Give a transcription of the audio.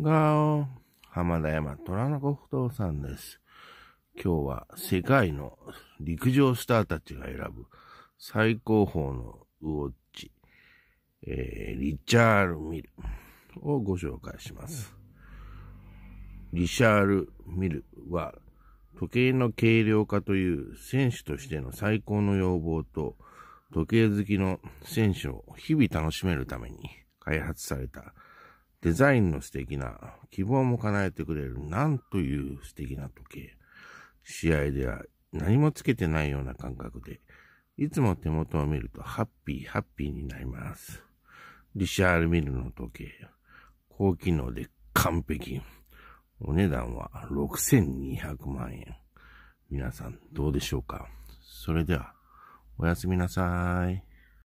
ガオ浜田山虎の子不動さんです。今日は世界の陸上スターたちが選ぶ最高峰のウォッチ、えー、リチャール・ミルをご紹介します。リシャール・ミルは時計の軽量化という選手としての最高の要望と時計好きの選手を日々楽しめるために開発されたデザインの素敵な、希望も叶えてくれる、なんという素敵な時計。試合では何もつけてないような感覚で、いつも手元を見るとハッピーハッピーになります。リシャールミルの時計。高機能で完璧。お値段は6200万円。皆さんどうでしょうかそれでは、おやすみなさい。